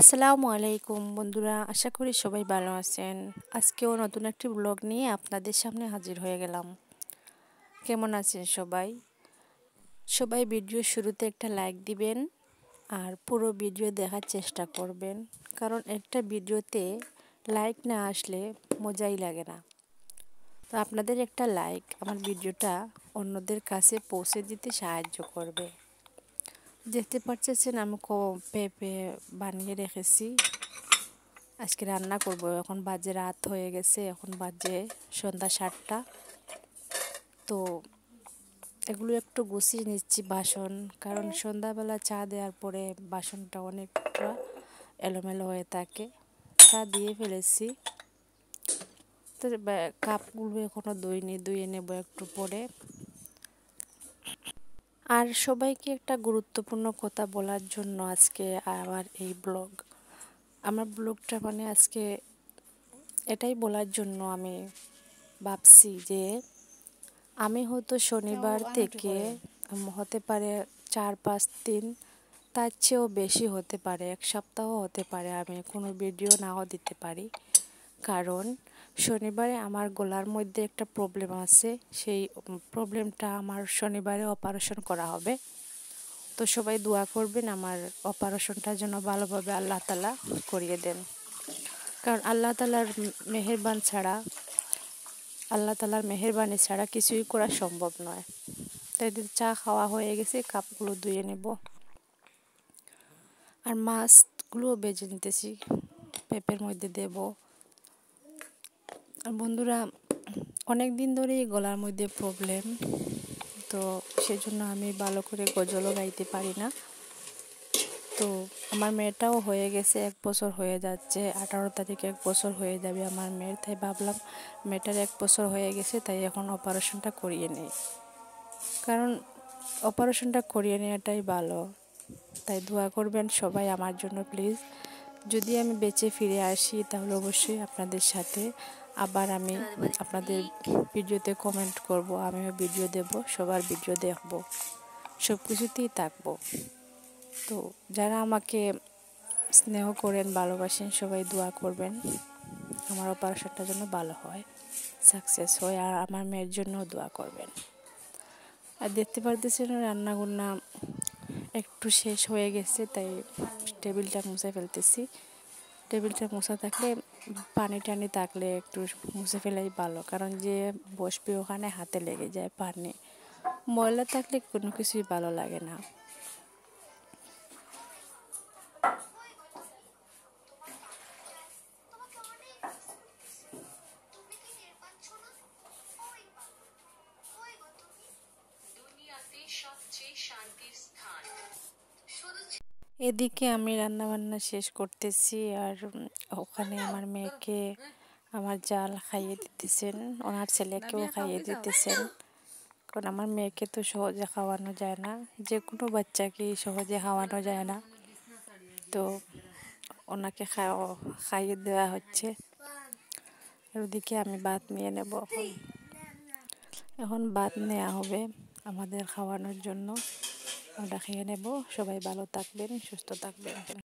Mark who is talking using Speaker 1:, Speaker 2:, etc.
Speaker 1: আসসালামু আলাইকুম বন্ধুরা আশা করি সবাই ভালো আছেন আজকেও নতুন একটি ব্লগ নিয়ে আপনাদের সামনে হাজির হয়ে গেলাম কেমন আছেন সবাই সবাই ভিডিও শুরুতে একটা লাইক দিবেন আর পুরো ভিডিও দেখার চেষ্টা করবেন কারণ একটা ভিডিওতে লাইক না আসলে মজাই লাগে না তো আপনাদের একটা লাইক আমার ভিডিওটা অন্যদের কাছে পৌঁছে দিতে সাহায্য করবে দেখতে পাচ্ছেন আমি ক পেঁপে বানিয়ে রেখেছি আজকে রান্না করব এখন বাজে রাত হয়ে গেছে এখন বাজে সন্ধ্যা সাতটা তো এগুলো একটু গুছিয়ে নিচ্ছি বাসন কারণ সন্ধ্যাবেলা চা দেওয়ার পরে বাসনটা অনেকটা এলোমেলো হয়ে থাকে চা দিয়ে ফেলেছি তো কাপগুলো এখনও ধুইনি ধুয়ে নেব একটু পরে আর সবাইকে একটা গুরুত্বপূর্ণ কথা বলার জন্য আজকে আমার এই ব্লগ আমার ব্লগটা মানে আজকে এটাই বলার জন্য আমি ভাবছি যে আমি হয়তো শনিবার হ্যাঁ, থেকে হতে পারে চার পাঁচ দিন তার চেয়েও বেশি হতে পারে এক সপ্তাহ হতে পারে আমি কোনো ভিডিও নাও দিতে পারি কারণ শনিবারে আমার গলার মধ্যে একটা প্রবলেম আছে সেই প্রবলেমটা আমার শনিবারে অপারেশন করা হবে তো সবাই দোয়া করবেন আমার অপারেশনটা যেন ভালোভাবে আল্লাহ তালা করিয়ে দেন কারণ আল্লাহ তালার মেহেরবান ছাড়া আল্লাহ তালার মেহেরবানি ছাড়া কিছুই করা সম্ভব নয় তাই চা খাওয়া হয়ে গেছে কাপগুলো ধুয়ে নেব আর মাছগুলোও বেজে নিতেছি পেঁপের মধ্যে দেবো আর বন্ধুরা অনেক দিন ধরেই গলার মধ্যে প্রবলেম তো সেজন্য আমি ভালো করে গজলও গাইতে পারি না তো আমার মেয়েটাও হয়ে গেছে এক বছর হয়ে যাচ্ছে আঠারো তারিখে এক বছর হয়ে যাবে আমার মেয়ের তাই ভাবলাম মেয়েটার এক বছর হয়ে গেছে তাই এখন অপারেশনটা করিয়ে নেই কারণ অপারেশনটা করিয়ে নেওয়াটাই ভালো তাই দোয়া করবেন সবাই আমার জন্য প্লিজ যদি আমি বেঁচে ফিরে আসি তাহলে অবশ্যই আপনাদের সাথে আবার আমি আপনাদের ভিডিওতে কমেন্ট করব আমিও ভিডিও দেব সবার ভিডিও দেখব সব কিছুতেই থাকব তো যারা আমাকে স্নেহ করেন ভালোবাসেন সবাই দোয়া করবেন আমার অপারেশনটা যেন ভালো হয় সাকসেস হয় আর আমার মেয়ের জন্যও দোয়া করবেন আর দেখতে পারতেছেন রান্নাগুন্না একটু শেষ হয়ে গেছে তাই টেবিলটা মুছে ফেলতেছি টেবিলটা মোছা থাকলে পানি টানি থাকলে একটু মুছে ফেলাই ভালো কারণ যে বসবে ওখানে হাতে লেগে যায় পানি ময়লা থাকলে কোনো কিছুই ভালো লাগে না এদিকে আমি রান্না বান্না শেষ করতেছি আর ওখানে আমার মেয়েকে আমার জাল খাইয়ে দিতেছেন ওনার ছেলেকেও খাইয়ে দিতেছেন কারণ আমার মেয়েকে তো সহজে খাওয়ানো যায় না যে কোনো বাচ্চাকে সহজে খাওয়ানো যায় না তো ওনাকে খাইয়ে দেওয়া হচ্ছে ওদিকে আমি বাদ নিয়ে নেব এখন এখন নেওয়া হবে আমাদের খাওয়ানোর জন্য আমরা খেয়ে নেব সবাই ভালো থাকবেন সুস্থ থাকবেন